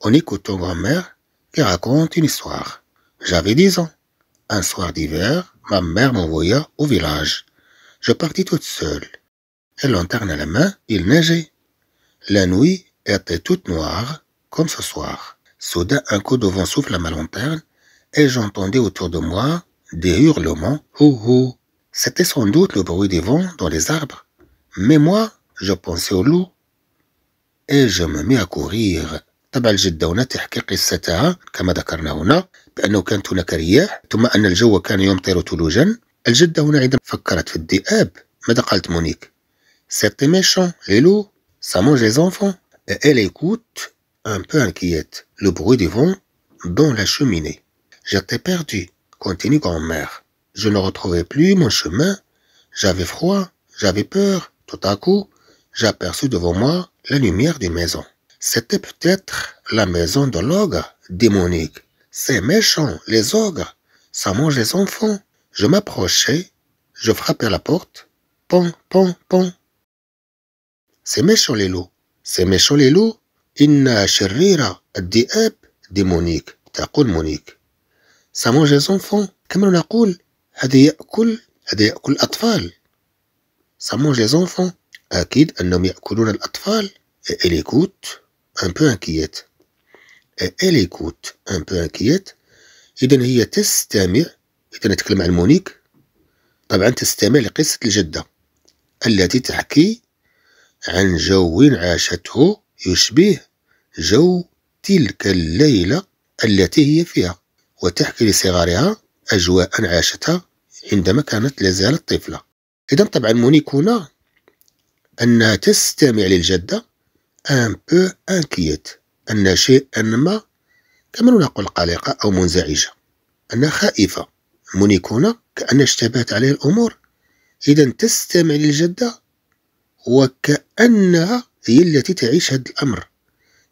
On écoutant grand-mère qui raconte une histoire. J'avais dix ans. Un soir d'hiver, ma mère m'envoya au village. Je partis toute seule. Elle lanterne à la main, il neigeait. La nuit était toute noire, comme ce soir. Soudain, un coup de vent souffle à ma lanterne, et j'entendais autour de moi des hurlements. Hou hou. C'était sans doute le bruit des vents dans les arbres. Mais moi, je pensais au loup. Et je me mis à courir طبعا الجدة هنا تحكي قصتها كما ذكرنا هنا بأنه كانت هناك رياح ثم أن الجو كان يمطر ثلوجا الجدة هنا عندما فكرت في الذئاب ماذا قالت مونيك سيتي ميشون ايلو سامون جي زونفون ايل ايكوت ان بو انكييت لو بروي دي فون دون لا شوميني جيتي بيردي كونتيني كون مير جو نو روتروفي بلو مون شومان جافي فخوا جافي بور توت ا كو جابيرسو دوفون موا لا لوميير دي ميزون C'était peut-être la maison de l'ogre démonique. C'est méchant, les ogres. Ça mange les enfants. Je m'approchais. je frappais à la porte. Pon, pon, pon. C'est méchant les loups. C'est méchant les loups. Inna sharira dit, démonique. dit Monique. Ça mange les enfants. Comment on a Ça mange les enfants. Et elle écoute. un peu inquiète elle écoute un peu inquiète إذا هي تستمع إذا نتكلم عن مونيك طبعا تستمع لقصة الجدة التي تحكي عن جو عاشته يشبه جو تلك الليلة التي هي فيها وتحكي لصغارها أجواء عاشتها عندما كانت لازالت طفلة إذا طبعا مونيك هنا أنها تستمع للجدة ان بو انكيت أن شيء ما كما نقول قلقة أو منزعجة أنها خائفة مونيكونا كأن اشتبهت عليه الأمور إذا تستمع للجدة وكأنها هي التي تعيش هذا الأمر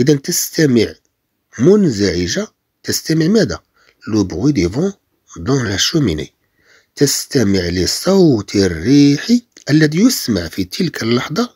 إذا تستمع منزعجة تستمع ماذا؟ لو بغوي دي فون دون لا شوميني تستمع لصوت الريح الذي يسمع في تلك اللحظة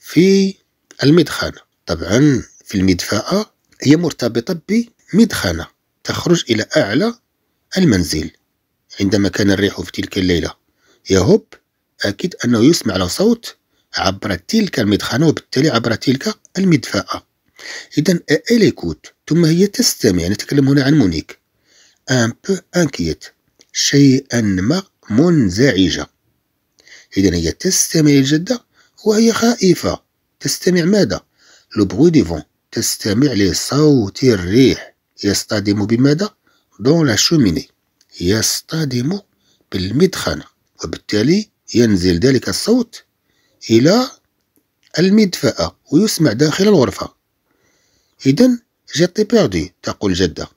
في المدخنة طبعا في المدفأة هي مرتبطة بمدخنة تخرج إلى أعلى المنزل عندما كان الريح في تلك الليلة يهب أكيد أنه يسمع له صوت عبر تلك المدخنة وبالتالي عبر تلك المدفأة إذا أليكوت ثم هي تستمع نتكلم هنا عن مونيك أن بو أنكيت شيئا ما منزعجة إذا هي تستمع الجدة وهي خائفة تستمع ماذا؟ لو دي فون تستمع لصوت الريح يصطدم بماذا؟ دون لا شوميني يصطدم بالمدخنة وبالتالي ينزل ذلك الصوت إلى المدفأة ويسمع داخل الغرفة إذا جيتي بيردي تقول جدة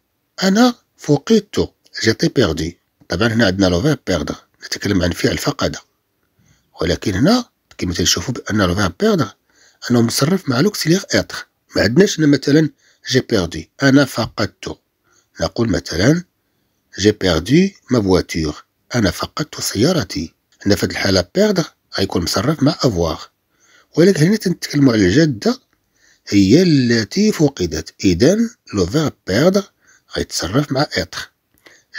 أنا فقدت جيتي بيردي طبعا هنا عندنا لو فيرب بيردر نتكلم عن فعل فقد ولكن هنا كما تشوفوا بأن لو فيرب بيردر انه مصرف مع لوكسيليغ اتر ما عندناش مثلا جي بيردي انا فقدت نقول مثلا جي بيردي ما فواتور انا فقدت سيارتي هنا في الحاله بيردر غيكون مصرف مع افواغ ولكن هنا تنتكلموا على الجاده هي التي فقدت اذا لو فيرب بيردر غيتصرف مع اتر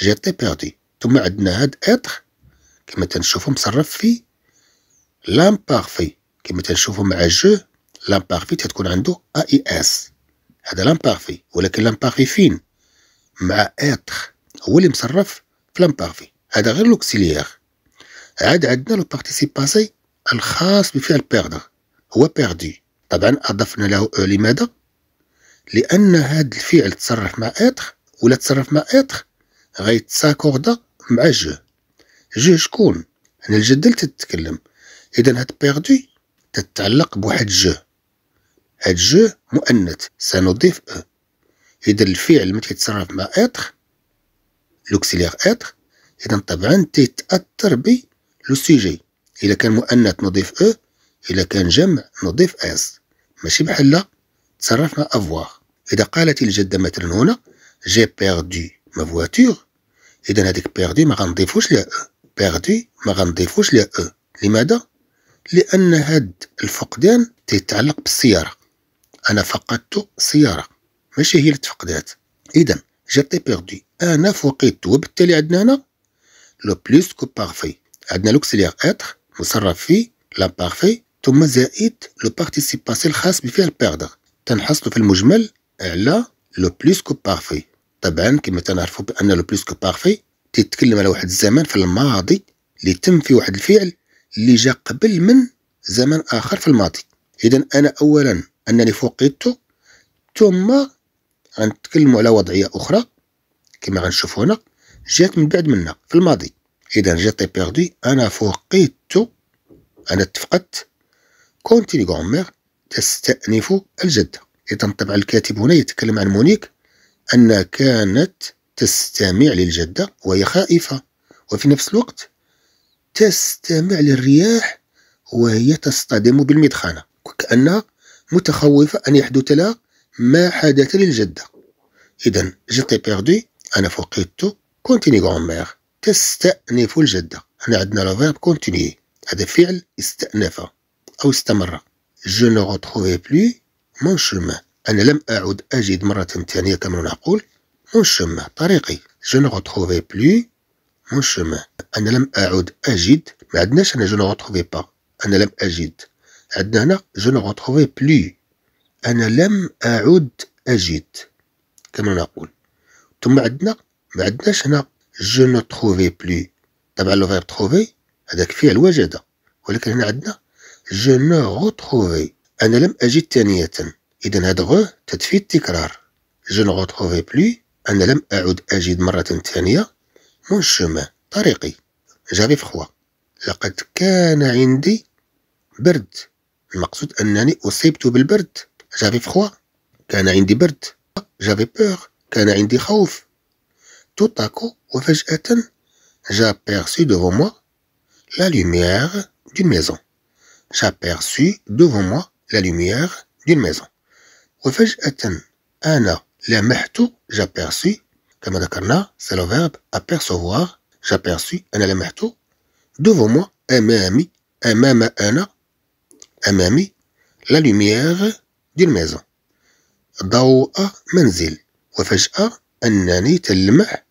جي تي بيردي ثم عندنا هاد اتر كما تنشوفو مصرف في لامبارفي كما تنشوفو مع جو لامبارفي تتكون عنده ا اي اس هذا لامبارفي ولكن لامبارفي فين مع اتر هو اللي مصرف في لامبارفي هذا غير لوكسيليير عاد عندنا لو بارتيسيب باسي الخاص بفعل بيردر هو بيردي طبعا اضفنا له او e لماذا لان هذا الفعل تصرف مع اتر ولا تصرف مع اتر غيتساكوردا مع جو جو شكون انا الجدل تتكلم اذا هاد بيردي تتعلق بواحد جو جو مؤنث سنضيف او إذا الفعل متى يتصرف مع اتر لوكسيليغ اتر إذا طبعا تيتأثر ب لو سوجي إذا كان مؤنث نضيف او إذا كان جمع نضيف اس ماشي بحال لا تصرف مع افواغ إذا قالت الجدة مثلا هنا جي بيردي ما فواتور إذا هذيك بيردي ما غنضيفوش لها او بيردي ما غنضيفوش لها او لماذا؟ لأن هاد الفقدان تيتعلق بالسيارة أنا فقدت سيارة ماشي هي اللي تفقدات إذا جاتي بيردي أنا فقدت وبالتالي عندنا هنا لو بلوس كو بارفي عندنا لوكسيليغ إتر مصرف فيه لامبارفي ثم زائد لو بارتيسيباسي الخاص بفعل بيردر تنحصلوا في المجمل على لو بلوس كو بارفي طبعا كما تنعرفوا بأن لو بلوس كو بارفي تتكلم على واحد الزمان في الماضي اللي تم فيه واحد الفعل اللي جا قبل من زمن آخر في الماضي إذا أنا أولا أنني فقدته ثم غنتكلموا على وضعية أخرى كما غنشوفو هنا جات من بعد منا في الماضي إذا جيتي بيردي أنا فقدت أنا اتفقدت كونتيني غومير تستأنف الجدة إذا طبعا الكاتب هنا يتكلم عن مونيك أنها كانت تستمع للجدة وهي خائفة وفي نفس الوقت تستمع للرياح وهي تصطدم بالمدخنة وكأنها متخوفة أن يحدث لها ما حدث للجدة إذا جيتي بيردي أنا فقدت كونتيني ميغ تستأنف الجدة هنا عندنا فيرب كونتيني هذا فعل استأنف أو استمر جو نو روتروفي بلو مون شومان أنا لم أعد أجد مرة ثانية كما نقول مون شومان طريقي جو نو روتروفي بلو مون شومان أنا لم أعد أجد ما عندناش أنا جو نو روتروفي با أنا لم أجد عندنا هنا جو نو غوتخوفي بلو أنا لم أعد أجد كما نقول ثم عندنا ما عندناش هنا جو نو تروفي بلو طبعا لو فيرب تروفي هذاك فعل وجد ولكن هنا عندنا جو نو غوتخوفي أنا لم أجد ثانية إذا هذا غو تدفي التكرار جو نو غوتخوفي بلو أنا لم أعد أجد مرة ثانية مون شومان طريقي جاري فخوا لقد كان عندي برد le sens que j'avais froid j'avais peur j'avais peur tout à coup et j'aperçus devant moi la lumière d'une maison j'aperçus devant moi la lumière d'une maison et soudain ana verbe apercevoir j'aperçus ana lamahatu devant moi en ami en amam ana أمامي لا لوميير ديال الميزون ضوء منزل وفجأة أنني تلمح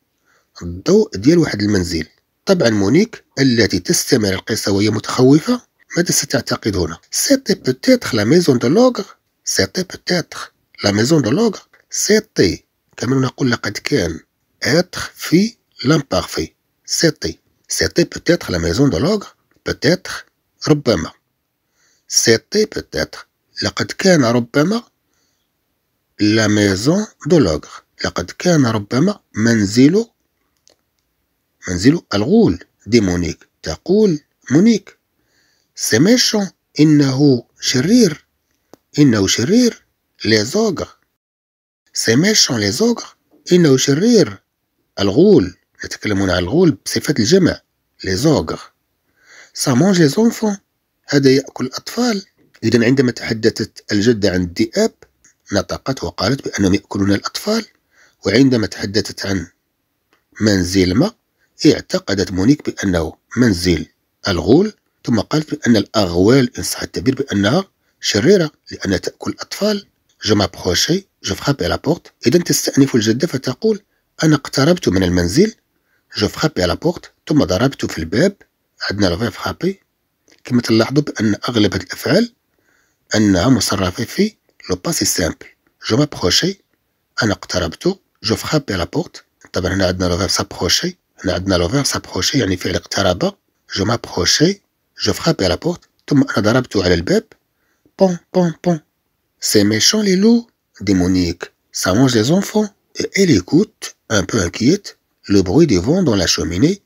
الضوء ديال واحد المنزل طبعا مونيك التي تستمع القصة وهي متخوفة ماذا ستعتقد هنا سيتي بوتيتر لا ميزون دو لوغر سيتي بوتيتر لا ميزون دو لوغر سيتي كما نقول لقد كان اتر في لامبارفي سيتي سيتي بوتيتر لا ميزون دو لوغر بوتيتر ربما C'était peut-être la maison de l'ogre. La maison de l'ogre. dit? Monique. Monique. C'est méchant. Innahu chérir. Innahu chérir. Les ogres. C'est méchant les ogres. Innahu chérir. du ghoul Les ogres. Ça mange les enfants. هذا يأكل الأطفال إذا عندما تحدثت الجدة عن الذئاب نطقت وقالت بأنهم يأكلون الأطفال وعندما تحدثت عن منزل ما اعتقدت مونيك بأنه منزل الغول ثم قالت بأن الأغوال إن صح التعبير بأنها شريرة لأنها تأكل الأطفال جو مابخوشي جو فخابي بورت إذا تستأنف الجدة فتقول أنا اقتربت من المنزل جو فخابي بورت ثم ضربت في الباب عندنا لو فخابي كما تلاحظوا بأن simple. Je m'approchais, je frappais في لو باسي سامبل جو je أنا اقتربت جو à Je طبعا هنا عندنا لو فيرب سابخوشي هنا عندنا يعني فعل ضربت على الباب Ça mange les enfants et elle écoute, un peu inquiète, le bruit du vent dans la cheminée.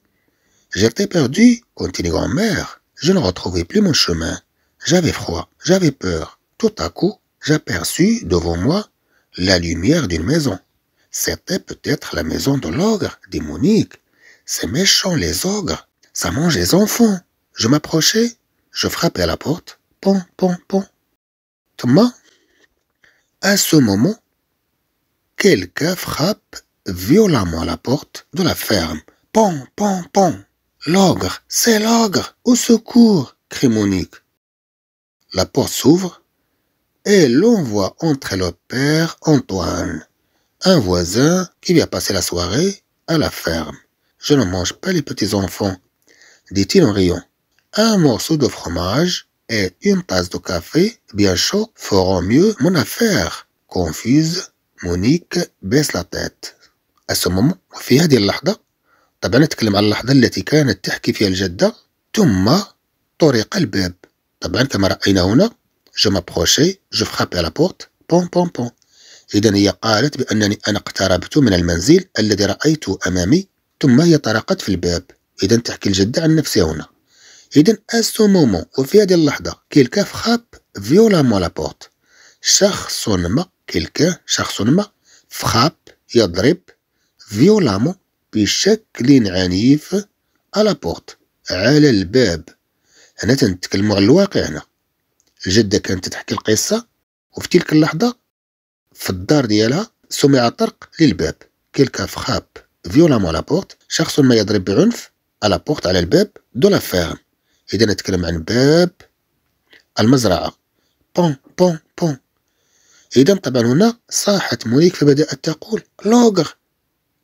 J'étais perdu, continue grand-mère je ne retrouvais plus mon chemin. J'avais froid, j'avais peur. Tout à coup, j'aperçus devant moi la lumière d'une maison. C'était peut-être la maison de l'ogre démonique. C'est méchant les ogres, ça mange les enfants. Je m'approchai, je frappais à la porte. Pon, pon, pon. Thomas À ce moment, quelqu'un frappe violemment à la porte de la ferme. Pon, pon, pon. L'ogre, c'est l'ogre, au secours crie Monique. La porte s'ouvre et l'on voit entrer le père Antoine, un voisin qui vient passer la soirée à la ferme. Je ne mange pas les petits enfants, dit-il en riant. Un morceau de fromage et une tasse de café bien chaud feront mieux mon affaire. Confuse, Monique baisse la tête. À ce moment, a dit طبعا نتكلم على اللحظة التي كانت تحكي فيها الجدة ثم طرق الباب طبعا كما رأينا هنا جو مابخوشي جو فخابي على بورت بون بون بون إذا هي قالت بأنني أنا اقتربت من المنزل الذي رأيته أمامي ثم هي طرقت في الباب إذا تحكي الجدة عن نفسها هنا إذا أسو مومون وفي هذه اللحظة كيلكا فخاب فيولامون لابورت شخص ما كيلكا شخص ما فخاب يضرب فيولامون بشكل عنيف على بورت على الباب هنا تنتكلموا على الواقع هنا الجدة كانت تحكي القصة وفي تلك اللحظة في الدار ديالها سمع طرق للباب كيلكا فخاب فيولامون لا بورت شخص ما يضرب بعنف على بورت على الباب دو لا فيرم اذا نتكلم عن باب المزرعة بون بون بون اذا طبعا هنا صاحت مونيك فبدأت تقول لوغر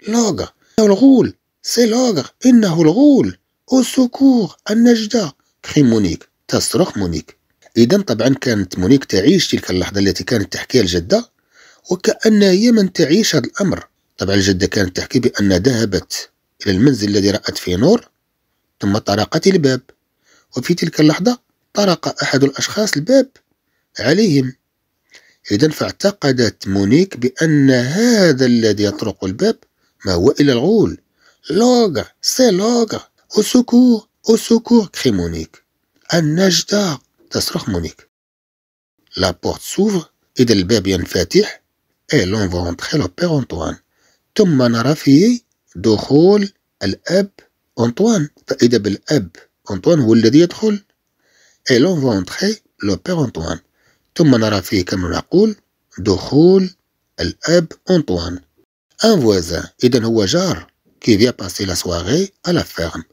لوغر الغول سي لاغر إنه الغول أو سكور النجدة تخي مونيك تصرخ مونيك إذا طبعا كانت مونيك تعيش تلك اللحظة التي كانت تحكيها الجدة وكأن هي من تعيش هذا الأمر طبعا الجدة كانت تحكي بأن ذهبت إلى المنزل الذي رأت فيه نور ثم طرقت الباب وفي تلك اللحظة طرق أحد الأشخاص الباب عليهم إذا فاعتقدت مونيك بأن هذا الذي يطرق الباب ما هو إلا الغول لوغر سي لوغر أو سكور أو سكور كري مونيك النجدة تصرخ مونيك لا بورت سوفر إذا الباب ينفتح إي لون فونتخي لو بير أنطوان ثم نرى فيه دخول الأب أنطوان فإذا بالأب أنطوان هو الذي يدخل إي لون فونتخي لو بير أنطوان ثم نرى فيه كما نقول دخول الأب أنطوان ان فوازان اذا هو جار كي فيا باسي لا سواغي الا فيرم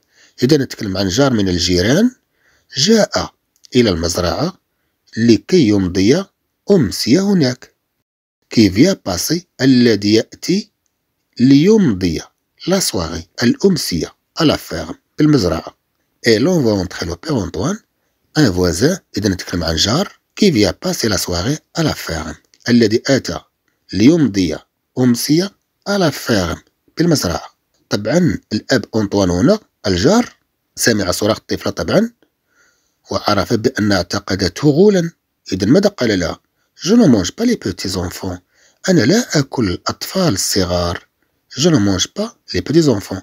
اذا نتكلم عن جار من الجيران جاء الى المزرعه لكي يمضي امسيه هناك كي فيا باسي الذي ياتي ليمضي لا سواغي الامسيه الا فيرم بالمزرعه اي لون فوا اونتخي انطوان ان فوازان اذا نتكلم عن جار كي فيا باسي لا سواغي الا فيرم الذي اتى ليمضي امسيه على فيرم بالمزرعة طبعا الأب أنطوان هنا الجار سمع صراخ الطفلة طبعا وعرف بأن اعتقدته غولا إذا ماذا قال لها؟ جو نو مونج با لي بوتي زونفون أنا لا أكل الأطفال الصغار جو نو مونج با لي بوتي زونفون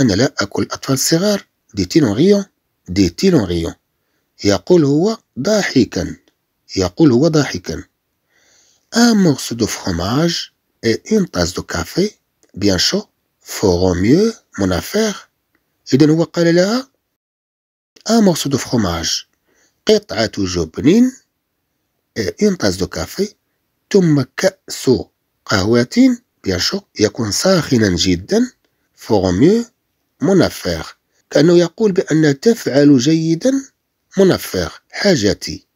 أنا لا أكل الأطفال الصغار دي غيون دي غيون يقول هو ضاحكا يقول هو ضاحكا أن مورسو دو فخوماج et une tasse de café bien chaud feront mieux mon affaire إذا هو قال لها un morceau de fromage قطعة جبن une tasse de café ثم كأس قهوة bien chaud يكون ساخنا جدا feront mieux mon affaire كأنه يقول بأن تفعل جيدا mon affaire حاجتي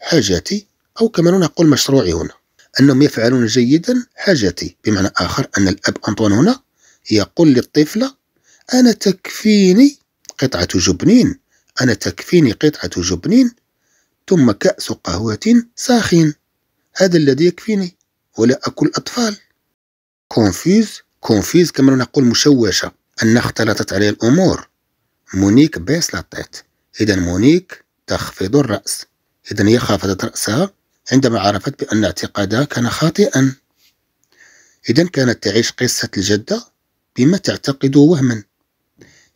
حاجتي أو كما نقول مشروعي هنا أنهم يفعلون جيدا حاجتي بمعنى آخر أن الأب أنطون هنا يقول للطفلة أنا تكفيني قطعة جبنين أنا تكفيني قطعة جبنين ثم كأس قهوة ساخن هذا الذي يكفيني ولا أكل أطفال كونفيوز كونفيوز كما نقول مشوشة أن اختلطت عليه الأمور مونيك بيس لطيت إذا مونيك تخفض الرأس إذا هي خافضت رأسها عندما عرفت بأن اعتقادها كان خاطئا إذا كانت تعيش قصة الجدة بما تعتقده وهما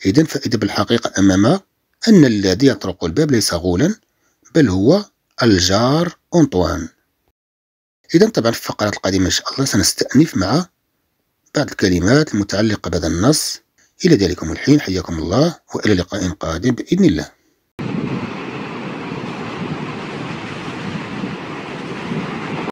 إذا فإذا بالحقيقة أمامها أن الذي يطرق الباب ليس غولا بل هو الجار أنطوان إذا طبعا في الفقرات القادمة إن شاء الله سنستأنف مع بعض الكلمات المتعلقة بهذا النص إلى ذلكم الحين حياكم الله وإلى لقاء قادم بإذن الله